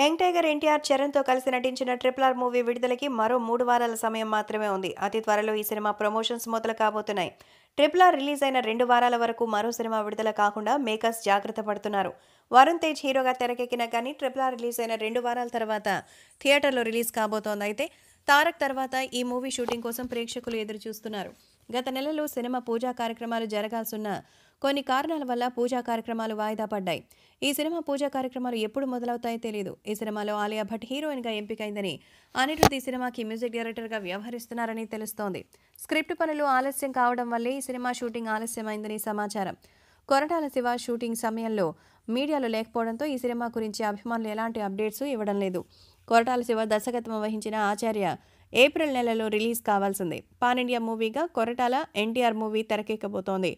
young tiger NTR చరణ్తో కలిసి నటించిన triple R movie విడుదలకి మరో మూడు వారాల సమయం మాత్రమే ఉంది అతి త్వరలో ఈ సినిమా ప్రమోషన్స్ మొదలు కాబోతున్నాయి ట్రిపుల్ ఆర్ రిలీజ్ అయిన రెండు వారాల వరకు మరో సినిమా విడుదల కాకుండా మేకర్స్ జాగ్రత్త పడుతున్నారు వరుణ్ తేజ్ హీరోగా తెరకెక్కిన కానీ ట్రిపుల్ ఆర్ రిలీజ్ అయిన రెండు వారాల తర్వాత థియేటర్లో రిలీజ్ కాబోతోంది అయితే తారక్ తర్వాత ఈ మూవీ షూటింగ్ కోసం ప్రేక్షకులు ఎదురు చూస్తున్నారు గత నెలలో సినిమా పూజా కార్యక్రమాలు జరగాల్సిన కొన్ని కారణాల వల్ల పూజా కార్యక్రమాలు వాయిదా పడ్డాయి ఈ సినిమా పూజా కార్యక్రమాలు ఎప్పుడు మొదలవుతాయో తెలియదు ఈ సినిమాలో ఆలియా భట్ హీరోయిన్గా ఎంపికైందని అనిరుద్ధ్ ఈ సినిమాకి మ్యూజిక్ డైరెక్టర్గా వ్యవహరిస్తున్నారని తెలుస్తోంది స్క్రిప్ట్ పనులు ఆలస్యం కావడం వల్లే ఈ సినిమా షూటింగ్ ఆలస్యమైందని సమాచారం కొరటాల శివ షూటింగ్ సమయంలో మీడియాలో లేకపోవడంతో ఈ సినిమా గురించి అభిమానులు ఎలాంటి అప్డేట్స్ ఇవ్వడం లేదు కొరటాల శివ దర్శకత్వం వహించిన ఆచార్య ఏప్రిల్ నెలలో రిలీజ్ కావాల్సింది పాన్ ఇండియా మూవీగా కొరటాల ఎన్టీఆర్ మూవీ తెరకెక్కబోతోంది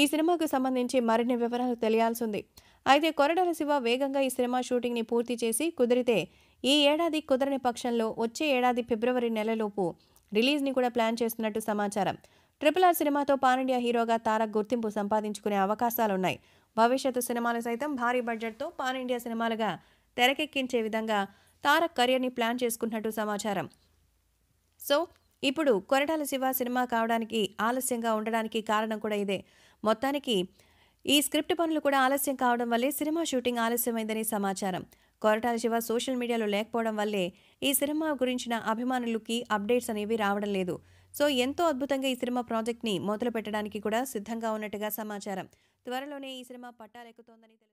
ఈ సినిమాకు సంబంధించి మరిన్ని వివరాలు తెలియాల్సింది అయితే కొరడాల శివ వేగంగా ఈ సినిమా షూటింగ్ని పూర్తి చేసి కుదిరితే ఈ ఏడాది కుదరని పక్షంలో వచ్చే ఏడాది ఫిబ్రవరి నెలలోపు రిలీజ్ని కూడా ప్లాన్ చేస్తున్నట్టు సమాచారం ట్రిపుల్ ఆర్ సినిమాతో పానిండియా హీరోగా తారక్ గుర్తింపు సంపాదించుకునే అవకాశాలున్నాయి భవిష్యత్తు సినిమాలు సైతం భారీ బడ్జెట్తో పానిండియా సినిమాలుగా తెరకెక్కించే విధంగా తారక్ కరియర్ని ప్లాన్ చేసుకున్నట్టు సమాచారం సో ఇప్పుడు కొరటాల శివ సినిమా కావడానికి ఆలస్యంగా ఉండడానికి కారణం కూడా ఇదే మొత్తానికి ఈ స్క్రిప్ట్ పనులు కూడా ఆలస్యం కావడం వల్లే సినిమా షూటింగ్ ఆలస్యమైందని సమాచారం కొరటాల శివ సోషల్ మీడియాలో లేకపోవడం వల్లే ఈ సినిమా గురించిన అభిమానులకి అప్డేట్స్ అనేవి రావడం లేదు సో ఎంతో అద్భుతంగా ఈ సినిమా ప్రాజెక్ట్ని మొదలు పెట్టడానికి కూడా సిద్ధంగా ఉన్నట్టుగా సమాచారం త్వరలోనే ఈ సినిమా పట్టాలెక్కుతోందని తెలుసు